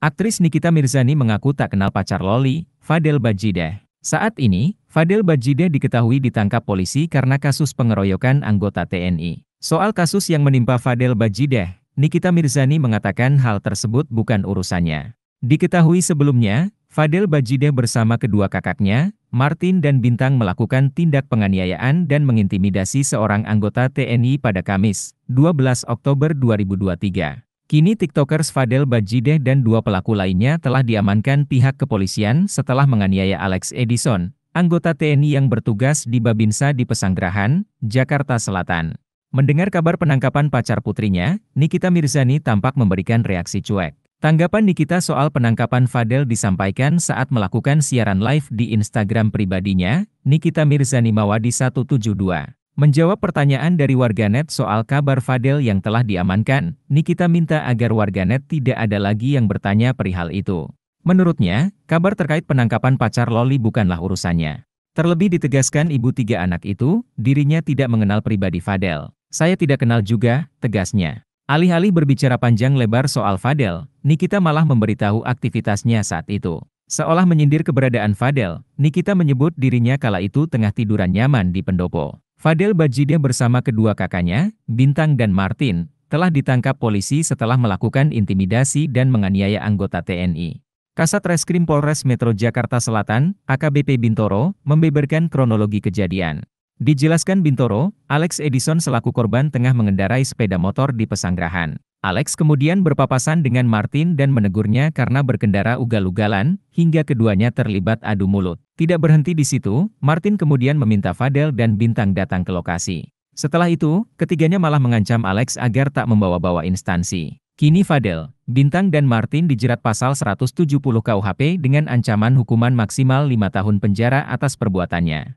Aktris Nikita Mirzani mengaku tak kenal pacar Loli, Fadel Bajideh. Saat ini, Fadel Bajideh diketahui ditangkap polisi karena kasus pengeroyokan anggota TNI. Soal kasus yang menimpa Fadel Bajideh, Nikita Mirzani mengatakan hal tersebut bukan urusannya. Diketahui sebelumnya, Fadel Bajideh bersama kedua kakaknya, Martin dan Bintang melakukan tindak penganiayaan dan mengintimidasi seorang anggota TNI pada Kamis, 12 Oktober 2023. Kini TikTokers Fadel Bajideh dan dua pelaku lainnya telah diamankan pihak kepolisian setelah menganiaya Alex Edison, anggota TNI yang bertugas di Babinsa di Pesanggerahan, Jakarta Selatan. Mendengar kabar penangkapan pacar putrinya, Nikita Mirzani tampak memberikan reaksi cuek. Tanggapan Nikita soal penangkapan Fadel disampaikan saat melakukan siaran live di Instagram pribadinya, Nikita Mirzani Mawadi 172. Menjawab pertanyaan dari warganet soal kabar Fadel yang telah diamankan, Nikita minta agar warganet tidak ada lagi yang bertanya perihal itu. Menurutnya, kabar terkait penangkapan pacar Loli bukanlah urusannya. Terlebih ditegaskan ibu tiga anak itu, dirinya tidak mengenal pribadi Fadel. Saya tidak kenal juga, tegasnya. Alih-alih berbicara panjang lebar soal Fadel, Nikita malah memberitahu aktivitasnya saat itu. Seolah menyindir keberadaan Fadel, Nikita menyebut dirinya kala itu tengah tiduran nyaman di pendopo. Fadel Bajidah bersama kedua kakaknya, Bintang dan Martin, telah ditangkap polisi setelah melakukan intimidasi dan menganiaya anggota TNI. Kasat Reskrim Polres Metro Jakarta Selatan, AKBP Bintoro, membeberkan kronologi kejadian. Dijelaskan Bintoro, Alex Edison selaku korban tengah mengendarai sepeda motor di pesanggrahan. Alex kemudian berpapasan dengan Martin dan menegurnya karena berkendara ugal-ugalan, hingga keduanya terlibat adu mulut. Tidak berhenti di situ, Martin kemudian meminta Fadel dan Bintang datang ke lokasi. Setelah itu, ketiganya malah mengancam Alex agar tak membawa-bawa instansi. Kini Fadel, Bintang dan Martin dijerat pasal 170 KUHP dengan ancaman hukuman maksimal 5 tahun penjara atas perbuatannya.